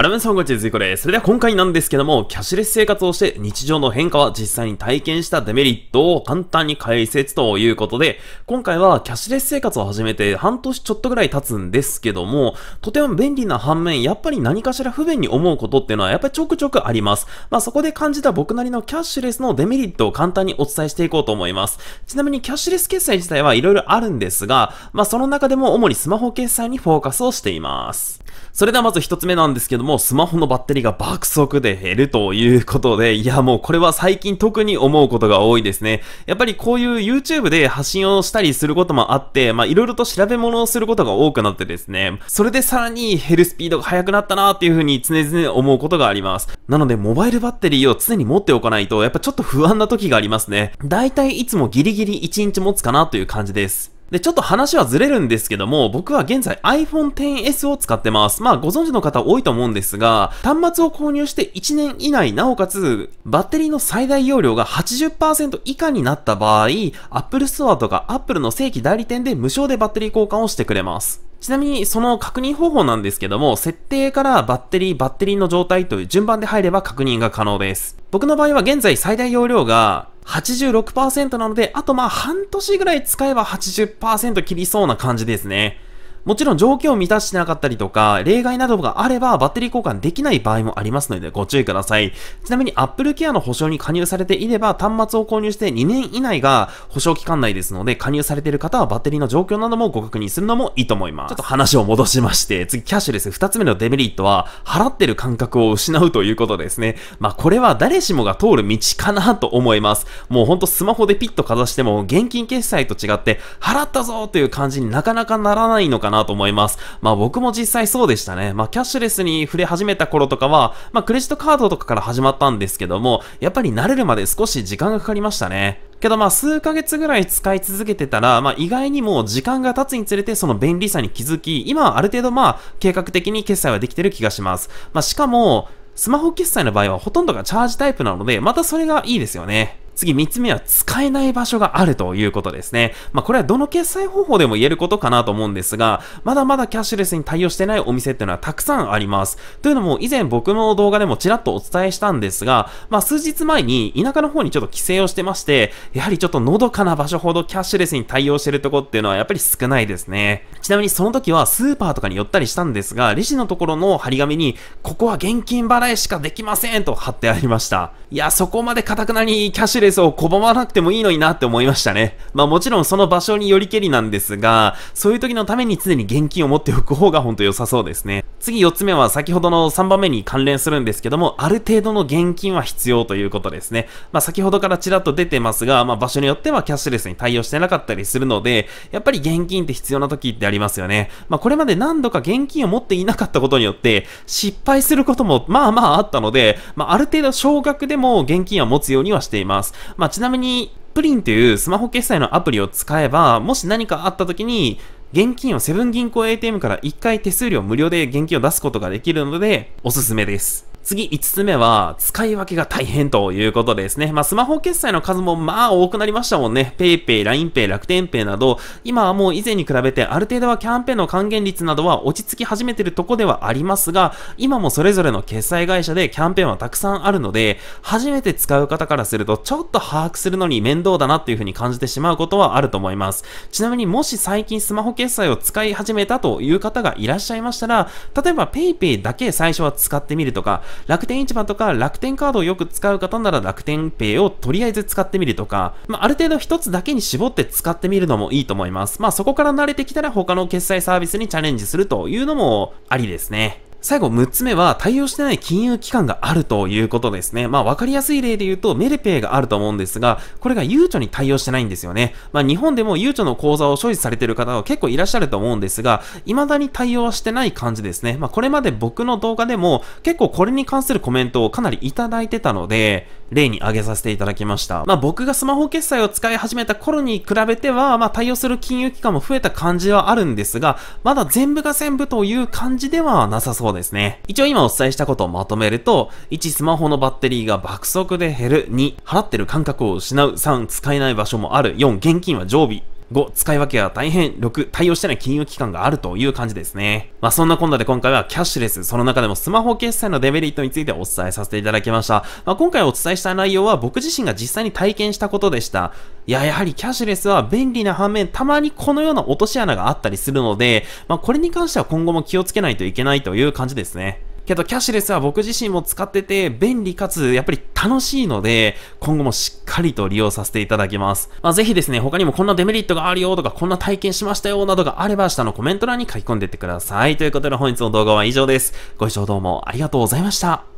アラメンさんにちずいこです。それでは今回なんですけども、キャッシュレス生活をして日常の変化は実際に体験したデメリットを簡単に解説ということで、今回はキャッシュレス生活を始めて半年ちょっとぐらい経つんですけども、とても便利な反面、やっぱり何かしら不便に思うことっていうのはやっぱりちょくちょくあります。まあそこで感じた僕なりのキャッシュレスのデメリットを簡単にお伝えしていこうと思います。ちなみにキャッシュレス決済自体はいろいろあるんですが、まあその中でも主にスマホ決済にフォーカスをしています。それではまず一つ目なんですけども、もうスマホのバッテリーが爆速で減るということで、いやもうこれは最近特に思うことが多いですね。やっぱりこういう YouTube で発信をしたりすることもあって、まあいろいろと調べ物をすることが多くなってですね、それでさらに減るスピードが速くなったなっていうふうに常々思うことがあります。なのでモバイルバッテリーを常に持っておかないと、やっぱちょっと不安な時がありますね。だいたいいつもギリギリ1日持つかなという感じです。で、ちょっと話はずれるんですけども、僕は現在 iPhone XS を使ってます。まあご存知の方多いと思うんですが、端末を購入して1年以内、なおかつバッテリーの最大容量が80%以下になった場合、Apple Store とか Apple の正規代理店で無償でバッテリー交換をしてくれます。ちなみに、その確認方法なんですけども、設定からバッテリー、バッテリーの状態という順番で入れば確認が可能です。僕の場合は現在最大容量が86%なので、あとまあ半年ぐらい使えば80%切りそうな感じですね。もちろん条件を満たしてなかったりとか、例外などがあればバッテリー交換できない場合もありますのでご注意ください。ちなみに Apple Care の保証に加入されていれば、端末を購入して2年以内が保証期間内ですので、加入されている方はバッテリーの状況などもご確認するのもいいと思います。ちょっと話を戻しまして、次キャッシュレス2つ目のデメリットは、払ってる感覚を失うということですね。まあこれは誰しもが通る道かなと思います。もうほんとスマホでピッとかざしても、現金決済と違って、払ったぞという感じになかなかならないのかかなと思います。まあ僕も実際そうでしたね。まあキャッシュレスに触れ始めた頃とかは、まあクレジットカードとかから始まったんですけども、やっぱり慣れるまで少し時間がかかりましたね。けどまあ数ヶ月ぐらい使い続けてたら、まあ意外にも時間が経つにつれてその便利さに気づき、今はある程度まあ計画的に決済はできてる気がします。まあしかも、スマホ決済の場合はほとんどがチャージタイプなので、またそれがいいですよね。次3つ目は使えない場所があるということですね。まあ、これはどの決済方法でも言えることかなと思うんですが、まだまだキャッシュレスに対応してないお店っていうのはたくさんあります。というのも以前僕の動画でもちらっとお伝えしたんですが、まあ、数日前に田舎の方にちょっと帰省をしてまして、やはりちょっとのどかな場所ほどキャッシュレスに対応してるとこっていうのはやっぱり少ないですね。ちなみにその時はスーパーとかに寄ったりしたんですが、レジのところの張り紙に、ここは現金払いしかできませんと貼ってありました。いや、そこまでカくなにキャッシュレスースを拒まなくてもいいのになって思いましたね。まあもちろんその場所によりけりなんですが、そういう時のために常に現金を持っておく方がほんと良さそうですね。次4つ目は先ほどの3番目に関連するんですけども、ある程度の現金は必要ということですね。まあ先ほどからちらっと出てますが、まあ場所によってはキャッシュレスに対応してなかったりするので、やっぱり現金って必要な時ってありますよね。まあこれまで何度か現金を持っていなかったことによって、失敗することもまあまああったので、まあある程度少額でも現金は持つようにはしています。まあ、ちなみに、プリンというスマホ決済のアプリを使えば、もし何かあった時に、現金をセブン銀行 ATM から1回手数料無料で現金を出すことができるので、おすすめです。次5つ目は、使い分けが大変ということですね。まあ、スマホ決済の数もまあ多くなりましたもんね。PayPay、LINEPay、楽天 Pay など、今はもう以前に比べてある程度はキャンペーンの還元率などは落ち着き始めてるとこではありますが、今もそれぞれの決済会社でキャンペーンはたくさんあるので、初めて使う方からするとちょっと把握するのに面倒だなっていうふうに感じてしまうことはあると思います。ちなみにもし最近スマホ決済を使い始めたという方がいらっしゃいましたら、例えば PayPay だけ最初は使ってみるとか、楽天市場とか楽天カードをよく使う方なら楽天ペイをとりあえず使ってみるとか、まあ、ある程度一つだけに絞って使ってみるのもいいと思います。まあ、そこから慣れてきたら他の決済サービスにチャレンジするというのもありですね。最後6つ目は対応してない金融機関があるということですね。まあ分かりやすい例で言うとメルペイがあると思うんですが、これがゆうちょに対応してないんですよね。まあ日本でもゆうちょの口座を所持されている方は結構いらっしゃると思うんですが、未だに対応してない感じですね。まあこれまで僕の動画でも結構これに関するコメントをかなりいただいてたので、例に挙げさせていただきました。まあ僕がスマホ決済を使い始めた頃に比べては、まあ対応する金融機関も増えた感じはあるんですが、まだ全部が全部という感じではなさそう方ですね。一応今お伝えしたことをまとめると、1、スマホのバッテリーが爆速で減る。2、払ってる感覚を失う。3、使えない場所もある。4、現金は常備。5、使い分けは大変、6、対応してない金融機関があるという感じですね。まあ、そんな今度で今回はキャッシュレス、その中でもスマホ決済のデメリットについてお伝えさせていただきました。まあ、今回お伝えした内容は僕自身が実際に体験したことでした。いや、やはりキャッシュレスは便利な反面、たまにこのような落とし穴があったりするので、まあ、これに関しては今後も気をつけないといけないという感じですね。けどキャッシュレスは僕自身も使ってて便利かつやっぱり楽しいので、今後もしっかりと利用させていただきます。まあ、ぜひですね、他にもこんなデメリットがあるよとか、こんな体験しましたよなどがあれば下のコメント欄に書き込んでいってください。ということで本日の動画は以上です。ご視聴どうもありがとうございました。